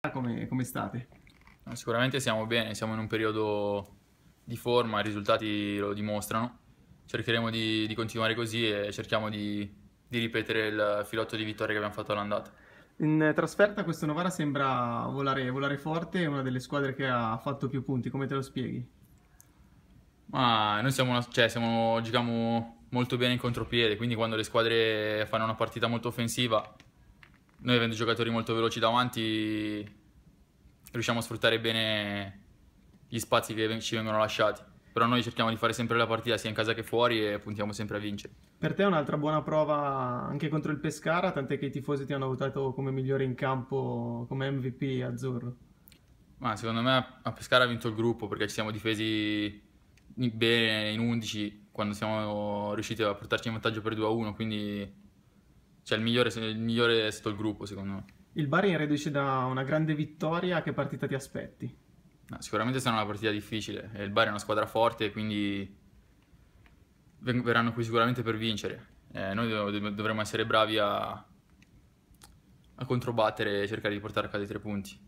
Ah, come, come, state? Ah, sicuramente siamo bene, siamo in un periodo di forma, i risultati lo dimostrano. Cercheremo di, di continuare così e cerchiamo di, di, ripetere il filotto di vittoria che abbiamo fatto all'andata. In trasferta questo Novara sembra volare, volare forte, è una delle squadre che ha fatto più punti, come te lo spieghi? Ma noi siamo, una, cioè, siamo, giochiamo molto bene in contropiede, quindi quando le squadre fanno una partita molto offensiva noi avendo giocatori molto veloci davanti riusciamo a sfruttare bene gli spazi che ci vengono lasciati. Però noi cerchiamo di fare sempre la partita sia in casa che fuori e puntiamo sempre a vincere. Per te è un'altra buona prova anche contro il Pescara, tant'è che i tifosi ti hanno votato come migliore in campo, come MVP azzurro. Ma secondo me a Pescara ha vinto il gruppo perché ci siamo difesi bene in 11 quando siamo riusciti a portarci in vantaggio per 2-1, quindi cioè il migliore, il migliore è stato il gruppo, secondo me. Il Bari in reduce da una grande vittoria, che partita ti aspetti? No, sicuramente sarà una partita difficile, il Bari è una squadra forte, quindi verranno qui sicuramente per vincere. Eh, noi dov dovremo essere bravi a, a controbattere e cercare di portare a casa i tre punti.